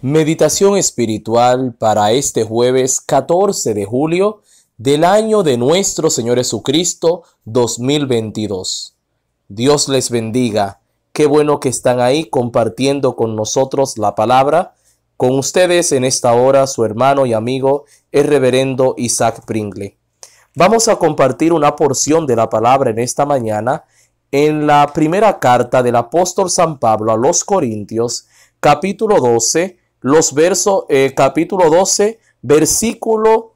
Meditación espiritual para este jueves 14 de julio del año de nuestro Señor Jesucristo 2022. Dios les bendiga. Qué bueno que están ahí compartiendo con nosotros la palabra. Con ustedes en esta hora su hermano y amigo, el reverendo Isaac Pringle. Vamos a compartir una porción de la palabra en esta mañana en la primera carta del apóstol San Pablo a los Corintios capítulo 12, los versos, eh, capítulo 12, versículo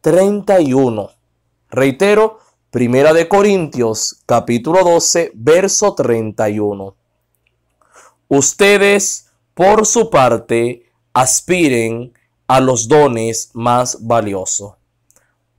31. Reitero, Primera de Corintios, capítulo 12, verso 31. Ustedes, por su parte, aspiren a los dones más valiosos.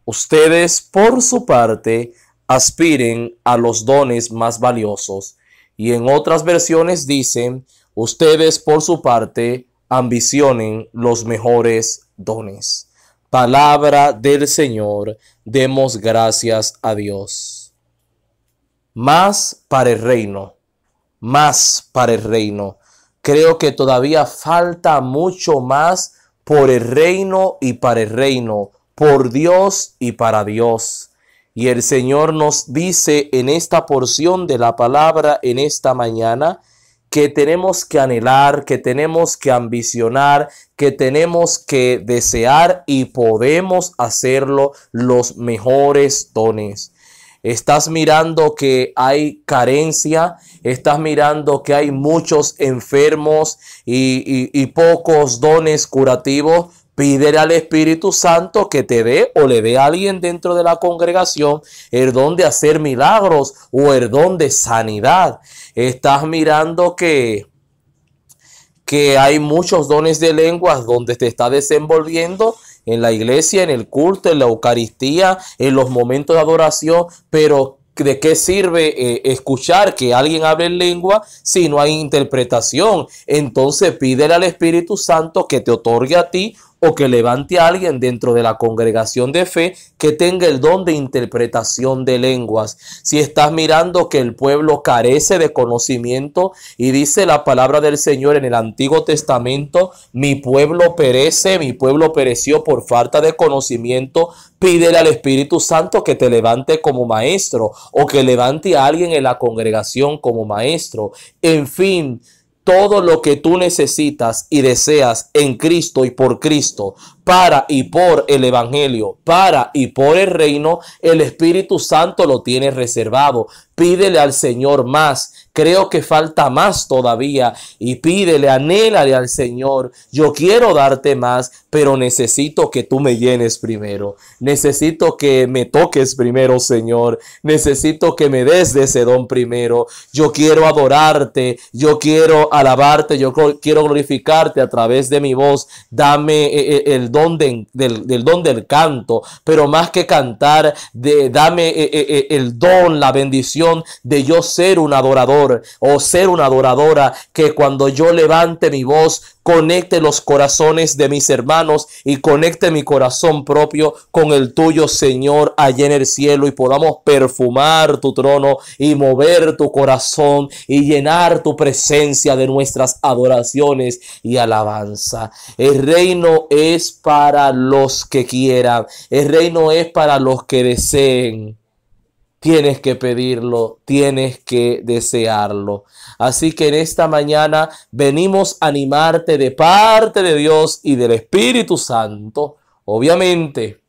Ustedes, por su parte, aspiren a los dones más valiosos. Y en otras versiones dicen, Ustedes, por su parte, ambicionen los mejores dones. Palabra del Señor, demos gracias a Dios. Más para el reino, más para el reino. Creo que todavía falta mucho más por el reino y para el reino, por Dios y para Dios. Y el Señor nos dice en esta porción de la palabra en esta mañana, que tenemos que anhelar, que tenemos que ambicionar, que tenemos que desear y podemos hacerlo los mejores dones. Estás mirando que hay carencia, estás mirando que hay muchos enfermos y, y pocos dones curativos. Pídele al Espíritu Santo que te dé o le dé a alguien dentro de la congregación el don de hacer milagros o el don de sanidad. Estás mirando que que hay muchos dones de lenguas donde te está desenvolviendo en la iglesia, en el culto, en la Eucaristía, en los momentos de adoración, pero ¿de qué sirve eh, escuchar que alguien hable en lengua si no hay interpretación? Entonces pídele al Espíritu Santo que te otorgue a ti o que levante a alguien dentro de la congregación de fe que tenga el don de interpretación de lenguas. Si estás mirando que el pueblo carece de conocimiento y dice la palabra del Señor en el Antiguo Testamento, mi pueblo perece, mi pueblo pereció por falta de conocimiento, pídele al Espíritu Santo que te levante como maestro o que levante a alguien en la congregación como maestro. En fin, todo lo que tú necesitas y deseas en Cristo y por Cristo, para y por el Evangelio, para y por el reino, el Espíritu Santo lo tiene reservado. Pídele al Señor más. Creo que falta más todavía. Y pídele, anhélale al Señor. Yo quiero darte más pero necesito que tú me llenes primero. Necesito que me toques primero, Señor. Necesito que me des de ese don primero. Yo quiero adorarte, yo quiero alabarte, yo quiero glorificarte a través de mi voz. Dame eh, eh, el don del, don del canto, pero más que cantar, dame eh, el don, la bendición de yo ser un adorador o ser una adoradora que cuando yo levante mi voz, conecte los corazones de mis hermanos y conecte mi corazón propio con el tuyo, Señor, allá en el cielo y podamos perfumar tu trono y mover tu corazón y llenar tu presencia de nuestras adoraciones y alabanza. El reino es para los que quieran, el reino es para los que deseen. Tienes que pedirlo, tienes que desearlo. Así que en esta mañana venimos a animarte de parte de Dios y del Espíritu Santo. Obviamente,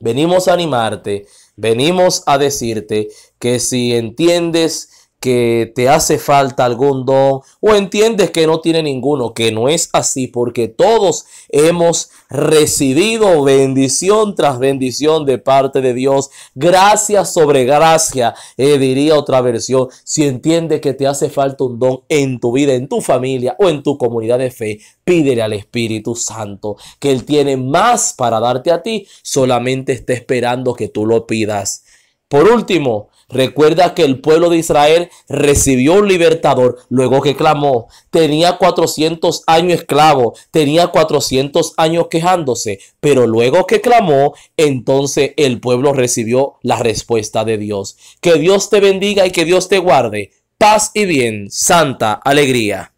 venimos a animarte, venimos a decirte que si entiendes que te hace falta algún don o entiendes que no tiene ninguno, que no es así porque todos hemos recibido bendición tras bendición de parte de Dios, gracia sobre gracia, eh, diría otra versión, si entiendes que te hace falta un don en tu vida, en tu familia o en tu comunidad de fe, pídele al Espíritu Santo que Él tiene más para darte a ti, solamente está esperando que tú lo pidas. Por último, Recuerda que el pueblo de Israel recibió un libertador luego que clamó. Tenía 400 años esclavo, tenía 400 años quejándose, pero luego que clamó, entonces el pueblo recibió la respuesta de Dios. Que Dios te bendiga y que Dios te guarde. Paz y bien, santa alegría.